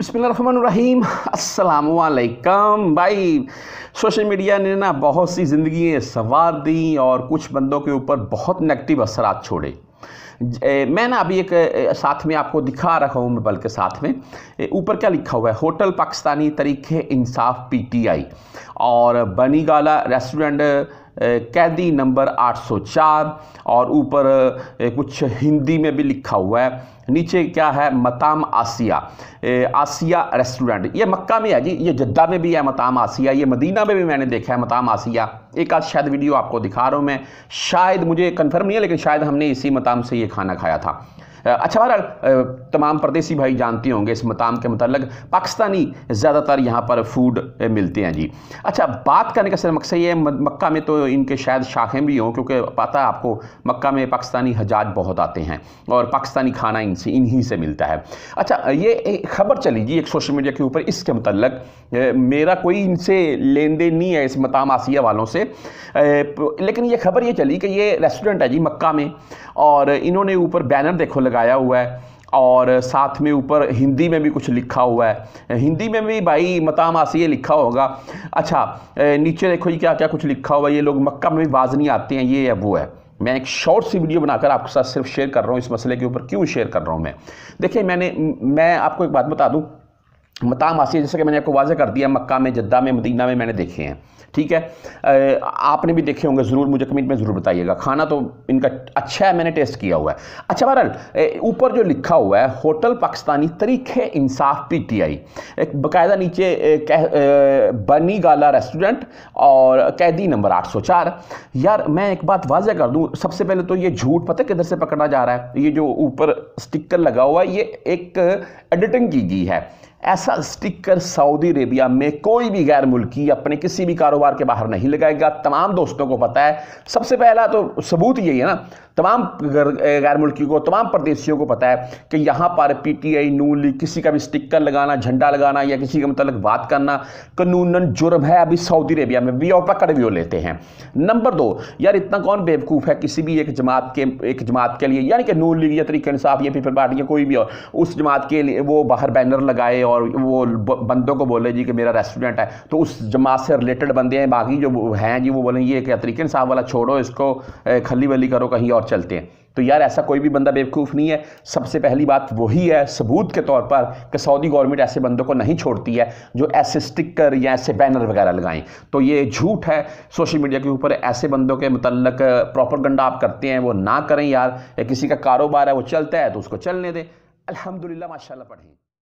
बसमीम असलकम भाई सोशल मीडिया ने ना बहुत सी ज़िंदगी संवार दी और कुछ बंदों के ऊपर बहुत नेगेटिव असरात छोड़े मैं ना अभी एक साथ में आपको दिखा रखा हूँ बल्कि के साथ में ऊपर क्या लिखा हुआ है होटल पाकिस्तानी तरीक़े इंसाफ पीटीआई और बनी गाला रेस्टोरेंट कैदी नंबर 804 और ऊपर कुछ हिंदी में भी लिखा हुआ है नीचे क्या है मताम आसिया ए, आसिया रेस्टोरेंट ये मक्का में है जी ये जद्दा में भी है मताम आसिया ये मदीना में भी मैंने देखा है मताम आसिया एक आज शायद वीडियो आपको दिखा रहा हूँ मैं शायद मुझे कन्फर्म नहीं है लेकिन शायद हमने इसी मताम से ये खाना खाया था अच्छा बहरहाल तमाम परदेसी भाई जानते होंगे इस मकाम के मतलब पाकिस्तानी ज़्यादातर यहाँ पर फूड मिलते हैं जी अच्छा बात करने का सर मकसद ये मक्का में तो इनके शायद शाखें भी हों क्योंकि पता है आपको मक्का में पाकिस्तानी हजाज बहुत आते हैं और पाकिस्तानी खाना इनसे इन्हीं से मिलता है अच्छा ये खबर चली जी एक सोशल मीडिया के ऊपर इसके मतलब मेरा कोई इनसे लेन देन नहीं है इस मताम आसिया वालों से लेकिन ये खबर ये चली कि ये रेस्टोरेंट है जी मक्का में और इन्होंने ऊपर बैनर देखो लगा लगाया हुआ है और साथ में ऊपर हिंदी में भी कुछ लिखा हुआ है हिंदी में भी भाई मताम ये लिखा होगा अच्छा नीचे देखो ये क्या क्या कुछ लिखा हुआ है ये लोग मक्का में भी बाज नहीं आते हैं ये है वो है मैं एक शॉर्ट सी वीडियो बनाकर आपके साथ सिर्फ शेयर कर रहा हूँ इस मसले के ऊपर क्यों शेयर कर रहा हूँ मैं देखिए मैंने मैं आपको एक बात बता दूँ मताम आसिया जैसे कि मैंने आपको वाजह कर दिया मक्का में जद्दा में मदीना में मैंने देखे हैं ठीक है आपने भी देखे होंगे ज़रूर मुझे कमेंट में ज़रूर बताइएगा खाना तो इनका अच्छा है मैंने टेस्ट किया हुआ है अच्छा बहरल ऊपर जो लिखा हुआ है होटल पाकिस्तानी तरीक़े इंसाफ पी टी आई बाकायदा नीचे कह, बनी गाला रेस्टोरेंट और कैदी नंबर आठ सौ चार यार मैं एक बात वाजह कर दूँ सबसे पहले तो ये झूठ पता किधर से पकड़ा जा रहा है ये जो ऊपर स्टिकर लगा हुआ है ये एक एडिटिंग की गई है ऐसा स्टिकर सऊदी अरेबिया में कोई भी गैर मुल्की अपने किसी भी कारोबार के बाहर नहीं लगाएगा तमाम दोस्तों को पता है सबसे पहला तो सबूत यही है ना तमाम गैर मुल्की को तमाम प्रदेशियों को पता है कि यहाँ पर पी टी आई नू ली किसी का भी स्टिकर लगाना झंडा लगाना या किसी के मतलब बात करना कानूनन जुर्म है अभी सऊदी अरेबिया में भी और पकड़ भी लेते हैं नंबर दो यार इतना कौन बेवकूफ़ है किसी भी एक जमात के एक जमात के लिए यानी कि नू लीग या तरीके इंसाफ या पीपल पार्टी या कोई भी और उस जमात के लिए वो बाहर बैनर लगाए और वो बंदों को बोले जी कि मेरा रेस्टोरेंट है तो उस जमात से रिलेटेड बंदे हैं बाकी जो हैं जी वो बोलेंगे ये तरीके इंसाफ वाला छोड़ो इसको खली वली करो कहीं और चलते हैं तो यार ऐसा कोई भी बंदा बेवकूफ़ नहीं है सबसे पहली बात वही है सबूत के तौर पर कि सऊदी गवर्नमेंट ऐसे बंदों को नहीं छोड़ती है जो ऐसे स्टिकर या ऐसे बैनर वगैरह लगाएं तो ये झूठ है सोशल मीडिया के ऊपर ऐसे बंदों के मतलब प्रॉपर गंडा आप करते हैं वो ना करें यार या किसी का कारोबार है वो चलता है तो उसको चलने दें अलहमदिल्ला माशा पढ़ें